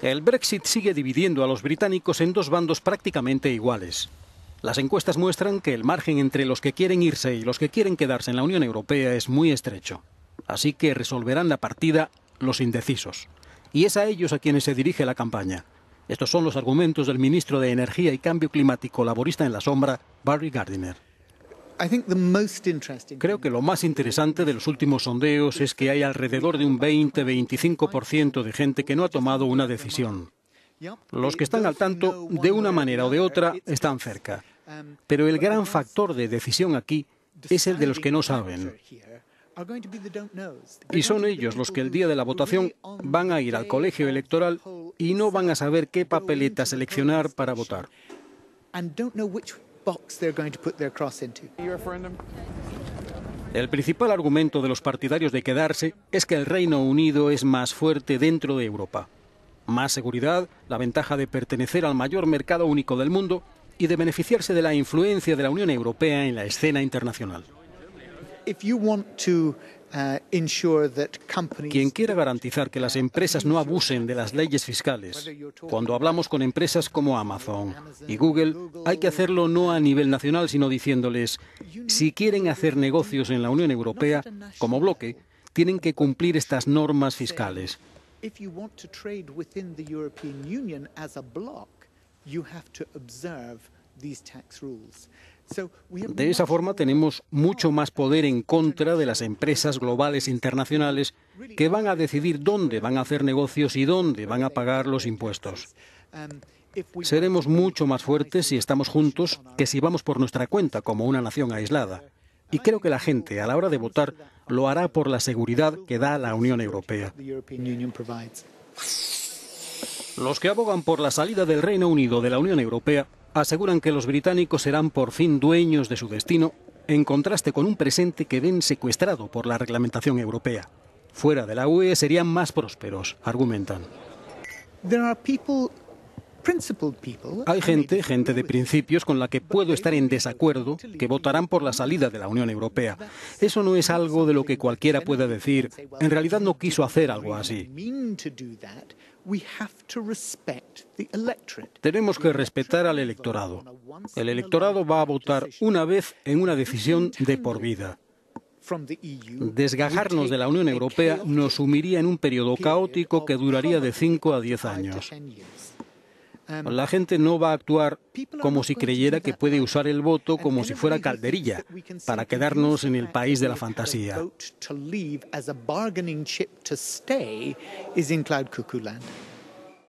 El Brexit sigue dividiendo a los británicos en dos bandos prácticamente iguales. Las encuestas muestran que el margen entre los que quieren irse y los que quieren quedarse en la Unión Europea es muy estrecho. Así que resolverán la partida los indecisos. Y es a ellos a quienes se dirige la campaña. Estos son los argumentos del ministro de Energía y Cambio Climático laborista en la sombra, Barry Gardiner. Creo que lo más interesante de los últimos sondeos es que hay alrededor de un 20-25% de gente que no ha tomado una decisión. Los que están al tanto, de una manera o de otra, están cerca. Pero el gran factor de decisión aquí es el de los que no saben. Y son ellos los que el día de la votación van a ir al colegio electoral y no van a saber qué papeleta seleccionar para votar. El principal argumento de los partidarios de quedarse es que el Reino Unido es más fuerte dentro de Europa. Más seguridad, la ventaja de pertenecer al mayor mercado único del mundo y de beneficiarse de la influencia de la Unión Europea en la escena internacional. Uh, Quien quiera garantizar que las empresas no abusen de las leyes fiscales, cuando hablamos con empresas como Amazon y Google, hay que hacerlo no a nivel nacional, sino diciéndoles, si quieren hacer negocios en la Unión Europea, como bloque, tienen que cumplir estas normas fiscales. De esa forma tenemos mucho más poder en contra de las empresas globales internacionales que van a decidir dónde van a hacer negocios y dónde van a pagar los impuestos. Um, Seremos mucho más fuertes si estamos juntos que si vamos por nuestra cuenta como una nación aislada. Y creo que la gente, a la hora de votar, lo hará por la seguridad que da la Unión Europea. Los que abogan por la salida del Reino Unido de la Unión Europea aseguran que los británicos serán por fin dueños de su destino, en contraste con un presente que ven secuestrado por la reglamentación europea. Fuera de la UE serían más prósperos, argumentan. Hay gente, gente de principios con la que puedo estar en desacuerdo, que votarán por la salida de la Unión Europea. Eso no es algo de lo que cualquiera pueda decir. En realidad no quiso hacer algo así. Tenemos que respetar al electorado. El electorado va a votar una vez en una decisión de por vida. E Desgajarnos de la Unión Europea nos sumiría en un periodo caótico que duraría de 5 a 10 años. Em, la gente no va a actuar como si creyera que puede um, usar el voto como si fuera calderilla para quedarnos en el país de la fantasía.